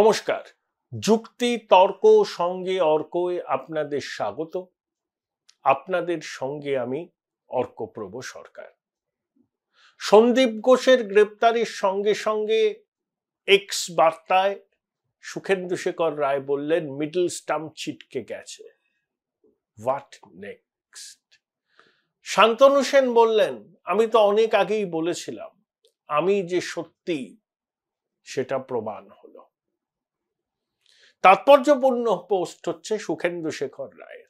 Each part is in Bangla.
নমস্কার যুক্তি তর্ক সঙ্গে অর্কয়ে আপনাদের স্বাগত আপনাদের সঙ্গে আমি অর্কপ্রভ সরকার সন্দীপ ঘোষের গ্রেপ্তারির সঙ্গে সঙ্গে এক্স বার্তায় সুখেন্দু শেখর রায় বললেন মিডল স্টাম্প ছিটকে গেছে হোয়াট নেক্সট শান্তনু সেন বললেন আমি তো অনেক আগেই বলেছিলাম আমি যে সত্যি সেটা প্রমাণ তাৎপর্যপূর্ণ পোস্ট হচ্ছে সুখেন্দু শেখর রায়ের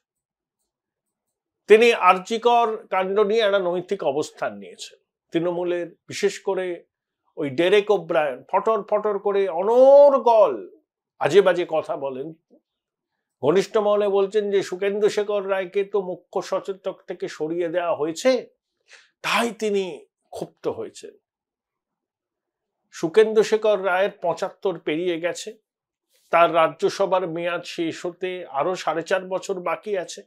তিনি আর্জিকর কাণ্ড নিয়ে একটা নৈতিক অবস্থান নিয়েছেন তৃণমূলের বিশেষ করে ওই ডেরেক ওব্রায়ন ফটর ফটর করে অনর্গল আজে বাজে কথা বলেন ঘনিষ্ঠ মহলে বলছেন যে সুখেন্দু শেখর রায়কে তো মুখ্য সচেতক থেকে সরিয়ে দেওয়া হয়েছে তাই তিনি ক্ষুব্ধ হয়েছেন সুখেন্দু শেখর রায়ের পঁচাত্তর পেরিয়ে গেছে তার রাজ্যসভার মেয়াদ শেষ হতে আরো সাড়ে চার বছর বাকি আছে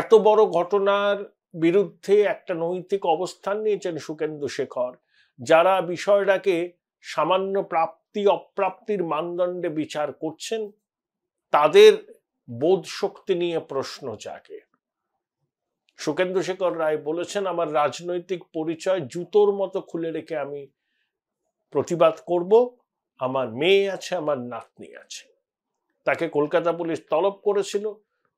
এত বড় ঘটনার বিরুদ্ধে একটা নৈতিক অবস্থান নিয়েছেন সুকেন্দু শেখর যারা বিষয়টাকে সামান্য প্রাপ্তি অপ্রাপ্তির মানদণ্ডে বিচার করছেন তাদের বোধ শক্তি নিয়ে প্রশ্ন জাগে সুকেন্দ্র শেখর রায় বলেছেন আমার রাজনৈতিক পরিচয় জুতোর মতো খুলে রেখে আমি প্রতিবাদ করব আমার মেয়ে আছে আমার নাতনি আছে তাকে কলকাতা পুলিশ তলব করেছিল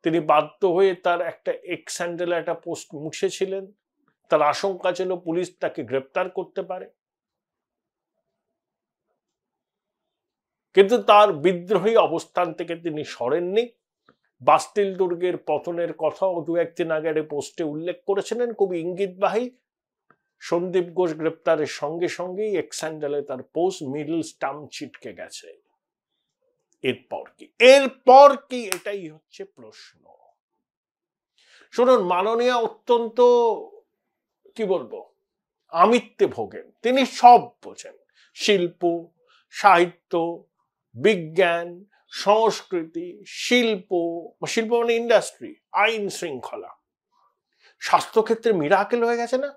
তিনি বাধ্য হয়ে তার একটা এক্স স্যান্ডেলে একটা পোস্ট মুছেছিলেন তার আশঙ্কা ছিল পুলিশ তাকে গ্রেপ্তার করতে পারে কিন্তু তার বিদ্রোহী অবস্থান থেকে তিনি সরেননি বাস্তিল দুর্গের পতনের কথাও দু একদিন আগে পোস্টে উল্লেখ করেছিলেন কবি ইঙ্গিতবাহী সন্দীপ ঘোষ গ্রেপ্তারের সঙ্গে সঙ্গেই এক্স্যান্ডালে তার পোস্ট মিডল স্টাম্প ছিটকে গেছে এরপর কি এরপর কি এটাই হচ্ছে প্রশ্ন শুনুন মাননীয় অত্যন্ত কি বলবো আমিত্বে ভোগেন তিনি সব বোঝেন শিল্প সাহিত্য বিজ্ঞান সংস্কৃতি শিল্প শিল্প মানে ইন্ডাস্ট্রি আইন শৃঙ্খলা স্বাস্থ্যক্ষেত্রে মিরাকেল হয়ে গেছে না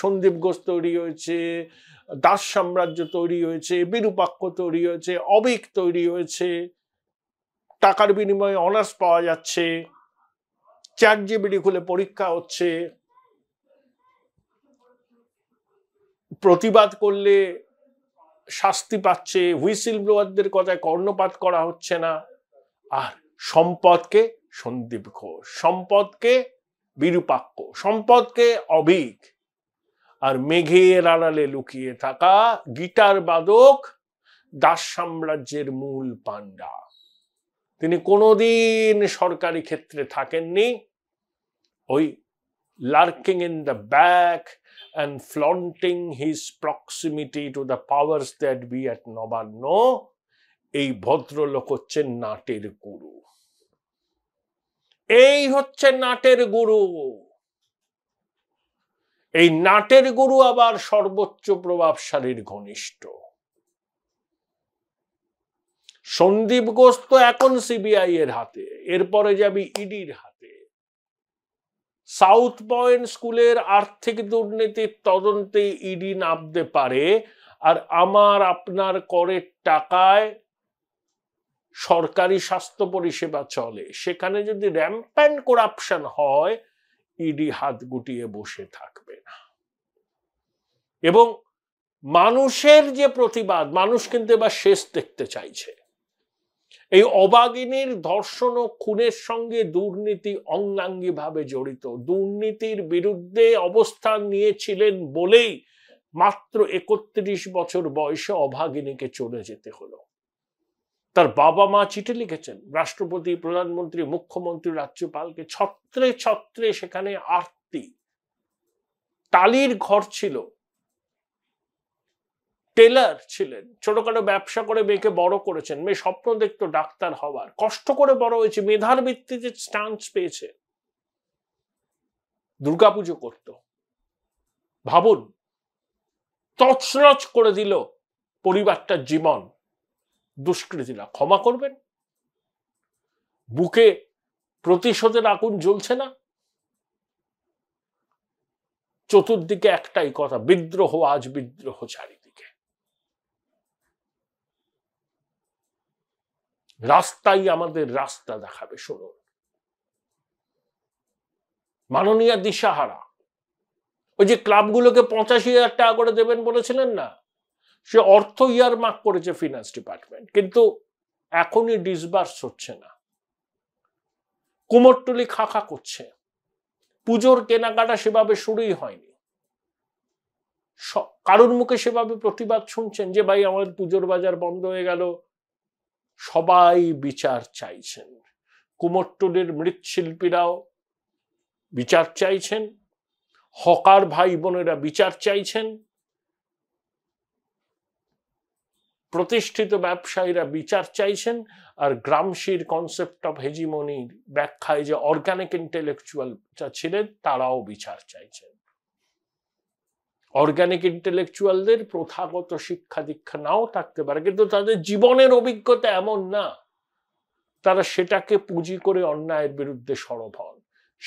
সন্দীপ ঘোষ তৈরি হয়েছে দাস সাম্রাজ্য তৈরি হয়েছে বিরূপাক্ষ তৈরি হয়েছে অবিক তৈরি হয়েছে টাকার বিনিময়ে অনার্স পাওয়া যাচ্ছে চ্যাট জিবিডি খুলে পরীক্ষা হচ্ছে প্রতিবাদ করলে শাস্তি পাচ্ছে হুইসিল ব্লোয়ারদের কথায় কর্ণপাত করা হচ্ছে না আর সম্পদকে সন্দীপ ঘোষ সম্পদকে বিরূপাক্ষ সম্পদকে অভিক আর মেঘের আড়ালে লুকিয়ে থাকা গিটার বাদক দাস সাম্রাজ্যের মূল পাণ্ডা তিনি কোনোদিন সরকারি ক্ষেত্রে থাকেননি ওই lurking in the back and flaunting his proximity to the powers that be at Nabanna এই ভদ্রলোক হচ্ছে নাটের গুরু এই হচ্ছে নাটের গুরু এই নাটের গুরু আবার সর্বোচ্চ প্রভাবশালীর ঘনিষ্ঠ সন্দীপ ঘোষ তো এখন সিবিআই এর হাতে এরপরে যাবি ইডির e হাতে সাউথ পয়েন্ট স্কুলের আর্থিক দুর্নীতির তদন্তে ইডি e নামতে পারে আর আমার আপনার করের টাকায় সরকারি স্বাস্থ্য পরিষেবা চলে সেখানে যদি র্যাম্প্যান্ট করাপশন হয় ইডি হাত গুটিয়ে বসে থাকবে না এবং মানুষের যে প্রতিবাদ মানুষ কিন্তু এবার শেষ দেখতে চাইছে এই অবাগিনীর ধর্ষণ ও খুনের সঙ্গে দুর্নীতি অঙ্গাঙ্গিভাবে জড়িত দুর্নীতির বিরুদ্ধে অবস্থান নিয়েছিলেন বলেই মাত্র একত্রিশ বছর বয়সে অভাগিনীকে চলে যেতে হলো তার বাবা মা চিঠি লিখেছেন রাষ্ট্রপতি প্রধানমন্ত্রী মুখ্যমন্ত্রী রাজ্যপালকে ছত্রে ছত্রে সেখানে আরতি টালির ঘর ছিল টেলার ছিলেন ছোটখাটো ব্যবসা করে মেয়েকে বড় করেছেন মেয়ে স্বপ্ন দেখতো ডাক্তার হওয়ার কষ্ট করে বড় হয়েছে মেধার ভিত্তিতে স্টান্স পেয়েছে দুর্গাপুজো করত ভাবুন তছনছ করে দিল পরিবারটার জীবন দুষ্কৃতীরা ক্ষমা করবেন বুকে প্রতিশোধের আগুন জ্বলছে না চতুর্দিকে একটাই কথা বিদ্রোহ আজ বিদ্রোহ চারিদিকে রাস্তাই আমাদের রাস্তা দেখাবে শুনুন মাননীয় দিশাহারা ওই যে ক্লাবগুলোকে পঁচাশি হাজার টাকা করে দেবেন বলেছিলেন না সে অর্থ ইয়ারমার্ক করেছে ফিনান্স ডিপার্টমেন্ট কিন্তু এখনই ডিসবার্স হচ্ছে না কুমোরটুলি খাখা করছে পুজোর কেনাকাটা সেভাবে শুরুই হয়নি কারোর মুখে সেভাবে প্রতিবাদ শুনছেন যে ভাই আমাদের পুজোর বাজার বন্ধ হয়ে গেল সবাই বিচার চাইছেন কুমোরটুলির মৃৎশিল্পীরাও বিচার চাইছেন হকার ভাই বোনেরা বিচার চাইছেন প্রতিষ্ঠিত ব্যবসায়ীরা বিচার চাইছেন আর গ্রামসির কনসেপ্ট অফ হেজিমনির ব্যাখ্যায় যে অর্গানিক ইন্টেলেকচুয়াল ছিলেন তারাও বিচার চাইছেন অর্গানিক ইন্টেলেকচুয়ালদের প্রথাগত শিক্ষা দীক্ষা নাও থাকতে পারে কিন্তু তাদের জীবনের অভিজ্ঞতা এমন না তারা সেটাকে পুঁজি করে অন্যায়ের বিরুদ্ধে সরব হন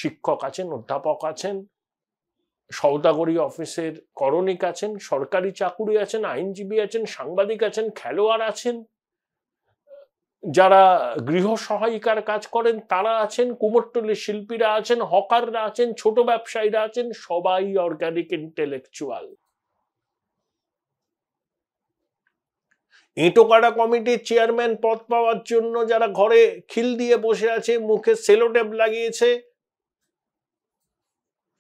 শিক্ষক আছেন অধ্যাপক আছেন সৌদাগরি অফিসের করণিক আছেন সরকারি চাকুরি আছেন আইনজীবী আছেন সাংবাদিক আছেন খেলোয়াড় আছেন যারা গৃহ সহায়িকার কাজ করেন তারা আছেন কুমোরটলের শিল্পীরা আছেন হকাররা আছেন ছোট ব্যবসায়ীরা আছেন সবাই অর্গানিক ইন্টেলেকচুয়াল ইটোকাটা কমিটির চেয়ারম্যান পদ পাওয়ার জন্য যারা ঘরে খিল দিয়ে বসে আছে মুখে সেলোটেপ লাগিয়েছে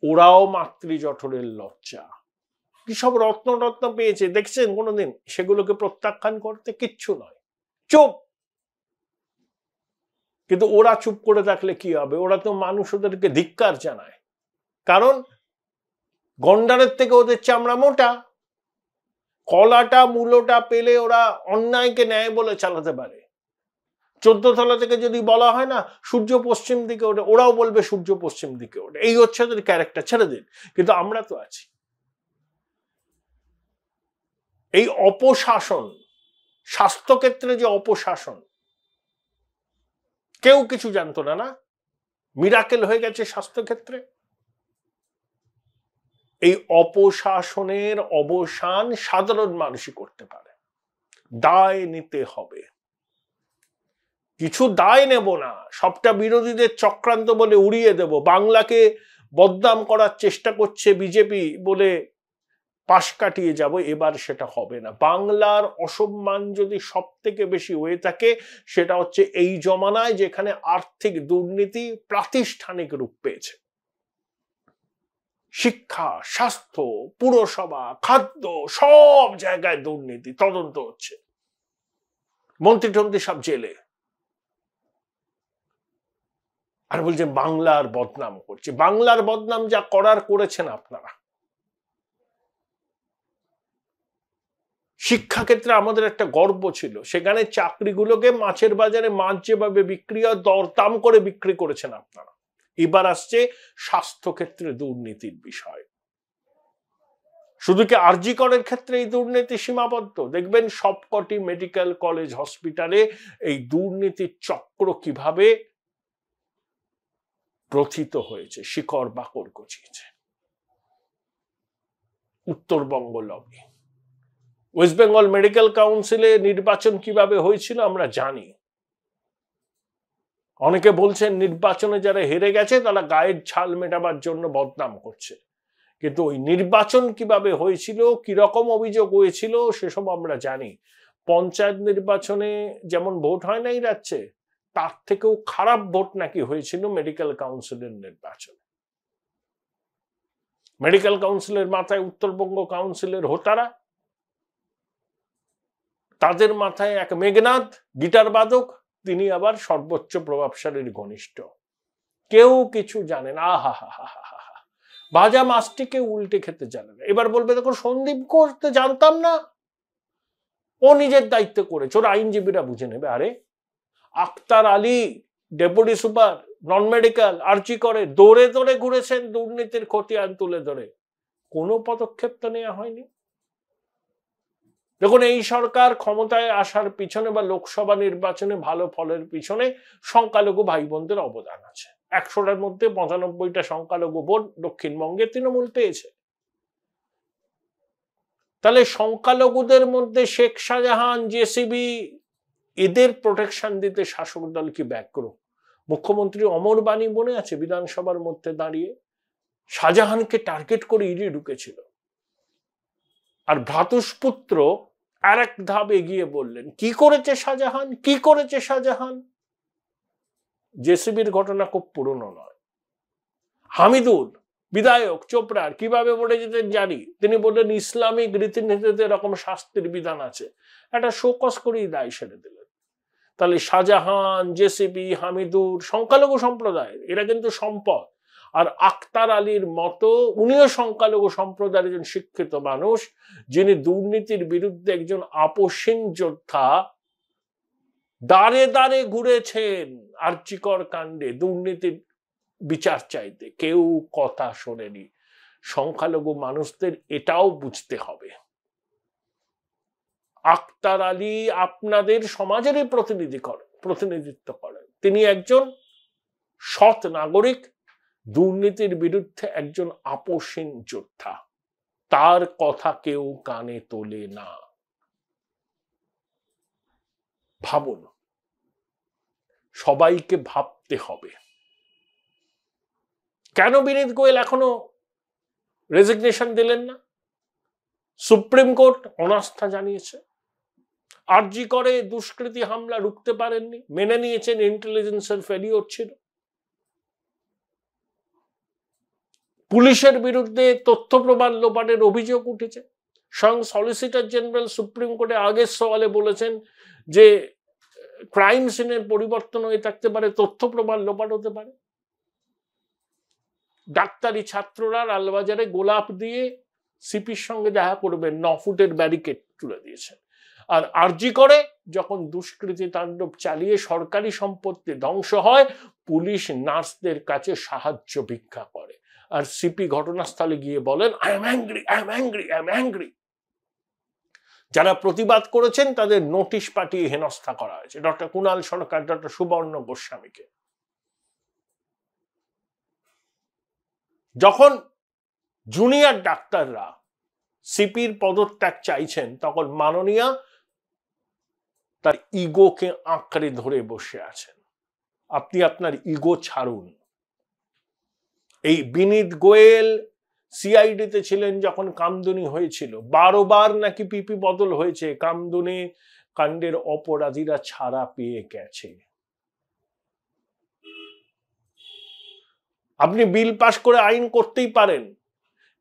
ওরাও মাতৃজঠরের লজ্জা কি সব রত্ন রত্ন পেয়েছে দেখছেন কোনোদিন সেগুলোকে প্রত্যাখ্যান করতে কিচ্ছু নয় চুপ কিন্তু ওরা চুপ করে থাকলে কি হবে ওরা তো মানুষ ওদেরকে ধিক্কার জানায় কারণ গন্ডারের থেকে ওদের চামড়া মোটা কলাটা মূলোটা পেলে ওরা অন্যায়কে ন্যায় বলে চালাতে পারে চোদ্দতলা থেকে যদি বলা হয় না সূর্য পশ্চিম দিকে ওঠে ওরাও বলবে সূর্য পশ্চিম দিকে ওঠে এই হচ্ছে ওদের ক্যারেক্টার ছেড়ে দিন কিন্তু আমরা তো আছি এই অপশাসন স্বাস্থ্যক্ষেত্রে যে অপশাসন কেউ কিছু জানতো না না মিরাকেল হয়ে গেছে স্বাস্থ্যক্ষেত্রে এই অপশাসনের অবসান সাধারণ মানুষই করতে পারে দায় নিতে হবে কিছু দায় নেব না সবটা বিরোধীদের চক্রান্ত বলে উড়িয়ে দেব বাংলাকে বদনাম করার চেষ্টা করছে বিজেপি বলে পাশ কাটিয়ে যাব এবার সেটা হবে না বাংলার অসম্মান যদি সব থেকে বেশি হয়ে থাকে সেটা হচ্ছে এই জমানায় যেখানে আর্থিক দুর্নীতি প্রাতিষ্ঠানিক রূপ পেয়েছে শিক্ষা স্বাস্থ্য পুরসভা খাদ্য সব জায়গায় দুর্নীতি তদন্ত হচ্ছে মন্ত্রী টন্ত্রী সব জেলে আর বলছে বাংলার বদনাম করছে বাংলার বদনাম যা করার করেছেন আপনারা শিক্ষাক্ষেত্রে আমাদের একটা গর্ব ছিল সেখানে চাকরিগুলোকে মাছের বাজারে মাছ যেভাবে বিক্রি হয় দরদাম করে বিক্রি করেছেন আপনারা এবার আসছে স্বাস্থ্যক্ষেত্রে দুর্নীতির বিষয় শুধু কি আর্জিকরের ক্ষেত্রে এই দুর্নীতি সীমাবদ্ধ দেখবেন সবকটি মেডিকেল কলেজ হসপিটালে এই দুর্নীতির চক্র কিভাবে প্রথিত হয়েছে শিকড় বাকর গজিয়েছে উত্তরবঙ্গ লগে ওয়েস্ট বেঙ্গল মেডিকেল কাউন্সিলে নির্বাচন কিভাবে হয়েছিল আমরা জানি অনেকে বলছেন নির্বাচনে যারা হেরে গেছে তারা গায়ের ছাল মেটাবার জন্য বদনাম করছে কিন্তু ওই নির্বাচন কিভাবে হয়েছিল কিরকম অভিযোগ হয়েছিল সেসব আমরা জানি পঞ্চায়েত নির্বাচনে যেমন ভোট হয় নাই এই রাজ্যে তার থেকেও খারাপ ভোট নাকি হয়েছিল মেডিকেল কাউন্সিলের নির্বাচনে মেডিকেল কাউন্সিলের মাথায় উত্তরবঙ্গ কাউন্সিলের হোতারা তাদের মাথায় এক মেঘনাথ গিটার বাদক তিনি আবার সর্বোচ্চ প্রভাবশালীর ঘনিষ্ঠ কেউ কিছু জানেন আহা হা হা হা হা মাছটিকে উল্টে খেতে জানে না এবার বলবে দেখো সন্দীপ করতে জানতাম না ও নিজের দায়িত্ব করেছে ওর আইনজীবীরা বুঝে নেবে আরে Akhtar Ali deputy super non medical আর্চি করে দৌড়ে দৌড়ে ঘুরেছেন দুর্নীতির খতিয়ান তুলে ধরে কোনো পদক্ষেপ তো নেওয়া হয়নি দেখুন এই সরকার ক্ষমতায় আসার পিছনে বা লোকসভা নির্বাচনে ভালো ফলের পিছনে সংখ্যালঘু ভাই বোনদের অবদান আছে একশোটার মধ্যে পঁচানব্বইটা সংখ্যালঘু ভোট দক্ষিণবঙ্গে তৃণমূল পেয়েছে তাহলে সংখ্যালঘুদের মধ্যে শেখ শাহজাহান জেসিবি এদের প্রোটেকশন দিতে শাসক দল কি ব্যাগ্র মুখ্যমন্ত্রী অমর বাণী মনে আছে বিধানসভার মধ্যে দাঁড়িয়ে শাহজাহানকে টার্গেট করে ইডি ঢুকেছিল আর ভ্রাতুষ্পুত্র আর এক ধাপ এগিয়ে বললেন কি করেছে শাহজাহান কি করেছে শাহজাহান জেসিবির ঘটনা খুব পুরনো নয় হামিদুল বিধায়ক চোপড়ার কিভাবে বলে যেতেন জানি তিনি বললেন ইসলামিক রীতিনীতিতে এরকম শাস্তির বিধান আছে একটা শোকস করেই দায় সেরে দিলেন তাহলে শাহজাহান জেসিবি হামিদুর সংখ্যালঘু সম্প্রদায় এরা কিন্তু সম্পদ আর আক্তার আলীর মতো উনিও সংখ্যালঘু সম্প্রদায়ের একজন শিক্ষিত মানুষ যিনি দুর্নীতির বিরুদ্ধে একজন আপসীন যোদ্ধা দাঁড়ে দাঁড়ে ঘুরেছেন আর্চিকর কাণ্ডে দুর্নীতির বিচার চাইতে কেউ কথা শোনেনি সংখ্যালঘু মানুষদের এটাও বুঝতে হবে আক্তার আলী আপনাদের সমাজেরই প্রতিনিধি করেন প্রতিনিধিত্ব করেন তিনি একজন সৎ নাগরিক দুর্নীতির বিরুদ্ধে একজন আপোষহীন যোদ্ধা তার কথা কেউ কানে তোলে না ভাবুন সবাইকে ভাবতে হবে কেন বিনীত গোয়েল এখনো রেজিগনেশন দিলেন না সুপ্রিম কোর্ট অনাস্থা জানিয়েছে আরজি করে দুষ্কৃতি হামলা রুখতে পারেননি মেনে নিয়েছেন ইন্টেলিজেন্সের ফেলিওর ছিল পুলিশের বিরুদ্ধে তথ্য প্রমাণ লোপাটের অভিযোগ উঠেছে স্বয়ং সলিসিটর জেনারেল সুপ্রিম কোর্টে আগের সওয়ালে বলেছেন যে ক্রাইম সিনের পরিবর্তন হয়ে থাকতে পারে তথ্য প্রমাণ লোপাট হতে পারে ডাক্তারি ছাত্ররা লালবাজারে গোলাপ দিয়ে সিপির সঙ্গে দেখা করবেন ন ফুটের ব্যারিকেড তুলে দিয়েছেন আর আরজি করে যখন দুষ্কৃতি তাণ্ডব চালিয়ে সরকারি সম্পত্তি ধ্বংস হয় পুলিশ নার্সদের কাছে সাহায্য ভিক্ষা করে আর সিপি ঘটনাস্থলে গিয়ে বলেন I am angry I am angry I am angry যারা প্রতিবাদ করেছেন তাদের নোটিশ পাঠিয়ে হেনস্থা করা হয়েছে ডক্টর কুণাল সরকার ডক্টর সুবর্ণ গোস্বামীকে যখন জুনিয়র ডাক্তাররা সিপির পদত্যাগ চাইছেন তখন মাননীয়া তার ইগোকে আঁকড়ে ধরে বসে আছেন আপনি আপনার ইগো ছাড়ুন এই বিনীত গোয়েল সিআইডিতে ছিলেন যখন কামদুনি হয়েছিল বারোবার নাকি পিপি বদল হয়েছে কামদুনি কাণ্ডের অপরাধীরা ছাড়া পেয়ে গেছে আপনি বিল পাশ করে আইন করতেই পারেন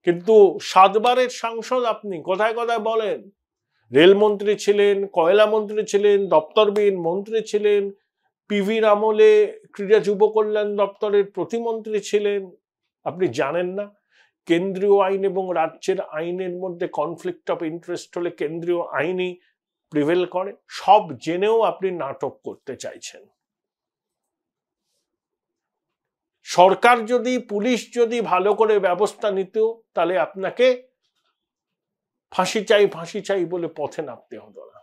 কিন্তু সাতবারের সাংসদ আপনি কোথায় কোথায় বলেন রেলমন্ত্রী ছিলেন কয়লা মন্ত্রী ছিলেন দপ্তরবিন মন্ত্রী ছিলেন পিভির আমলে ক্রীড়া যুব কল্যাণ দপ্তরের প্রতিমন্ত্রী ছিলেন আপনি জানেন না কেন্দ্রীয় আইন এবং রাজ্যের আইনের মধ্যে কনফ্লিক্ট অফ ইন্টারেস্ট হলে কেন্দ্রীয় আইনই প্রিভেল করে সব জেনেও আপনি নাটক করতে চাইছেন সরকার যদি পুলিশ যদি ভালো করে ব্যবস্থা নিত তাহলে আপনাকে ফাঁসি চাই ফাঁসি চাই বলে পথে নামতে হতো না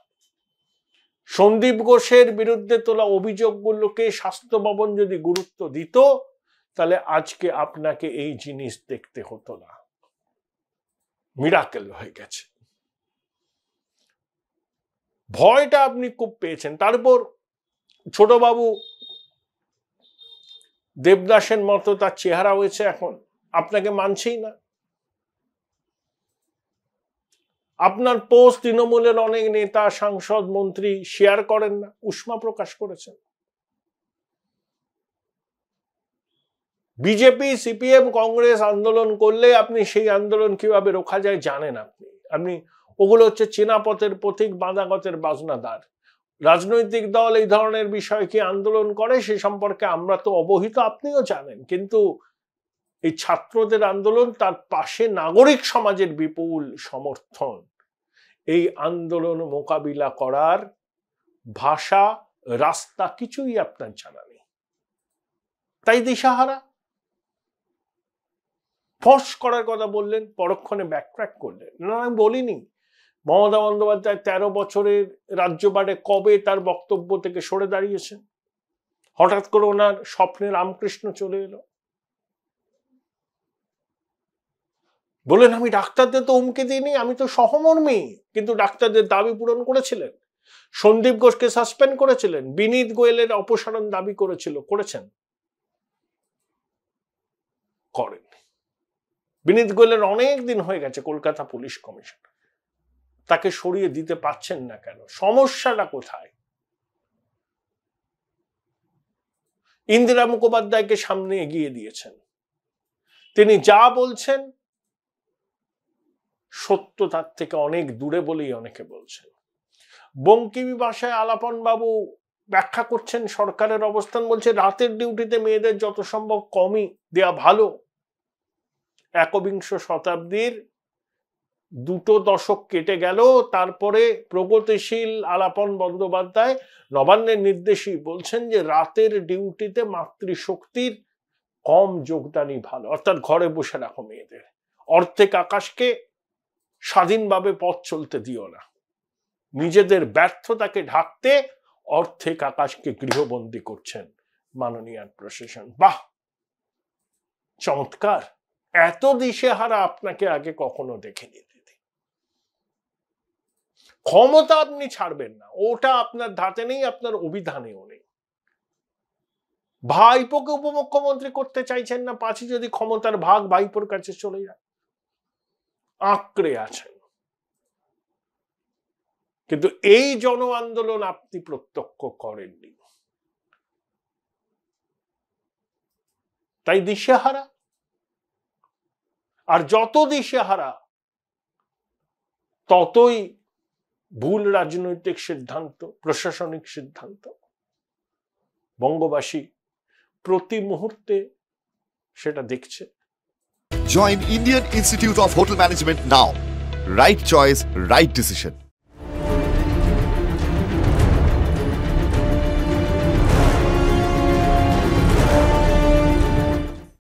সন্দীপ ঘোষের বিরুদ্ধে তোলা অভিযোগগুলোকে স্বাস্থ্য ভবন যদি গুরুত্ব দিত তাহলে আজকে আপনাকে এই জিনিস দেখতে হতো না মিরাকেল হয়ে গেছে ভয়টা আপনি খুব পেয়েছেন তারপর ছোটবাবু দেবদাসের মতো তার চেহারা হয়েছে এখন আপনাকে মানছেই না আপনার পোস্ট তৃণমূলের অনেক নেতা সাংসদ মন্ত্রী শেয়ার করেন না উষ্মা প্রকাশ করেছেন বিজেপি সিপিএম কংগ্রেস আন্দোলন করলে আপনি সেই আন্দোলন কিভাবে রোখা যায় জানেন আপনি আপনি ওগুলো হচ্ছে চেনাপথের পথিক বাঁধাগতের বাজনাদার রাজনৈতিক দল এই ধরনের বিষয় কি আন্দোলন করে সে সম্পর্কে আমরা তো অবহিত আপনিও জানেন কিন্তু এই ছাত্রদের আন্দোলন তার পাশে নাগরিক সমাজের বিপুল সমর্থন এই আন্দোলন মোকাবিলা করার ভাষা রাস্তা কিছুই আপনার জানা নেই তাই দিশাহারা ফস করার কথা বললেন পরক্ষণে ব্যাকট্র্যাক করলেন না আমি বলিনি মমতা বন্দ্যোপাধ্যায় তেরো বছরের রাজ্যপাঠে কবে তার বক্তব্য থেকে সরে দাঁড়িয়েছেন হঠাৎ করে ওনার স্বপ্নে রামকৃষ্ণ চলে এলো বললেন আমি ডাক্তারদের তো হুমকি দিইনি আমি তো সহমর্মী কিন্তু ডাক্তারদের দাবি পূরণ করেছিলেন সন্দীপ ঘোষকে সাসপেন্ড করেছিলেন বিনীত গোয়েলের অপসারণ দাবি করেছিল করেছেন করেন বিনীত গোয়েলের অনেক দিন হয়ে গেছে কলকাতা পুলিশ কমিশন তাকে সরিয়ে দিতে পারছেন না কেন সমস্যাটা কোথায় ইন্দিরা মুখোপাধ্যায়কে সামনে এগিয়ে দিয়েছেন তিনি যা বলছেন সত্য তার থেকে অনেক দূরে বলেই অনেকে বলছেন বঙ্কিমী ভাষায় আলাপন বাবু ব্যাখ্যা করছেন সরকারের অবস্থান বলছে রাতের ডিউটিতে মেয়েদের যত সম্ভব কমই দেয়া ভালো একবিংশ শতাব্দীর দুটো দশক কেটে গেল তারপরে প্রগতিশীল আলাপন বন্দ্যোপাধ্যায় নবান্নের নির্দেশই বলছেন যে রাতের ডিউটিতে মাতৃশক্তির কম যোগদানই ভালো অর্থাৎ ঘরে বসে রাখো মেয়েদের অর্ধেক আকাশকে স্বাধীনভাবে পথ চলতে দিও না নিজেদের ব্যর্থতাকে ঢাকতে অর্থে আকাশকে গৃহবন্দী করছেন মাননীয় প্রশাসন বাহ চমৎকার এত দিশেহারা আপনাকে আগে কখনো দেখেনি দিদি ক্ষমতা আপনি ছাড়বেন না ওটা আপনার ধাতে নেই আপনার অভিধানেও নেই ভাইপোকে উপমুখ্যমন্ত্রী করতে চাইছেন না পাশে যদি ক্ষমতার ভাগ ভাইপোর কাছে চলে যায় আঁকড়ে আছেন কিন্তু এই জন আন্দোলন আপনি প্রত্যক্ষ করেননি তাই দিশেহারা আর যত দিশেহারা ততই ভুল রাজনৈতিক সিদ্ধান্ত প্রশাসনিক সিদ্ধান্ত বঙ্গবাসী প্রতি মুহূর্তে সেটা দেখছে Join Indian Institute of Hotel Management now. Right choice, right decision.